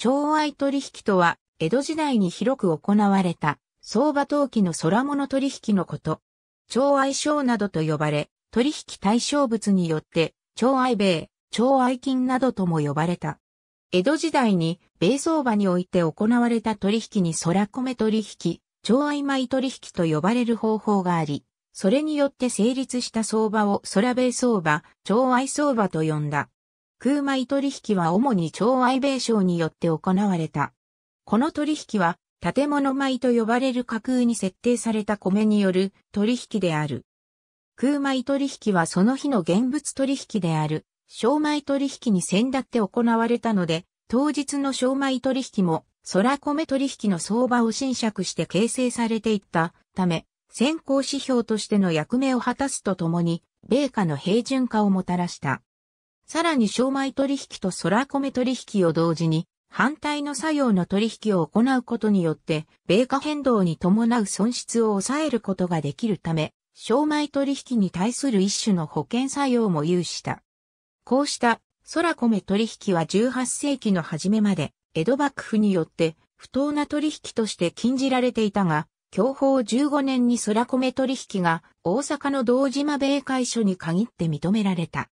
長愛取引とは、江戸時代に広く行われた、相場投機の空物取引のこと。長愛商などと呼ばれ、取引対象物によって、長愛米、長愛金などとも呼ばれた。江戸時代に、米相場において行われた取引に空米取引、長愛米取引と呼ばれる方法があり、それによって成立した相場を空米相場、長愛相場と呼んだ。空米取引は主に超愛米商によって行われた。この取引は、建物米と呼ばれる架空に設定された米による取引である。空米取引はその日の現物取引である、商米取引に先立って行われたので、当日の商米取引も、空米取引の相場を侵釈して形成されていったため、先行指標としての役目を果たすとともに、米価の平準化をもたらした。さらに商米取引と空米取引を同時に、反対の作用の取引を行うことによって、米価変動に伴う損失を抑えることができるため、商米取引に対する一種の保険作用も有した。こうした空米取引は18世紀の初めまで、江戸幕府によって不当な取引として禁じられていたが、享保15年に空米取引が大阪の道島米会所に限って認められた。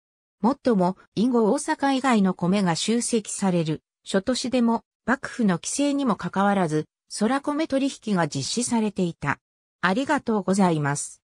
もっとも、以後大阪以外の米が集積される、諸都市でも、幕府の規制にもかかわらず、空米取引が実施されていた。ありがとうございます。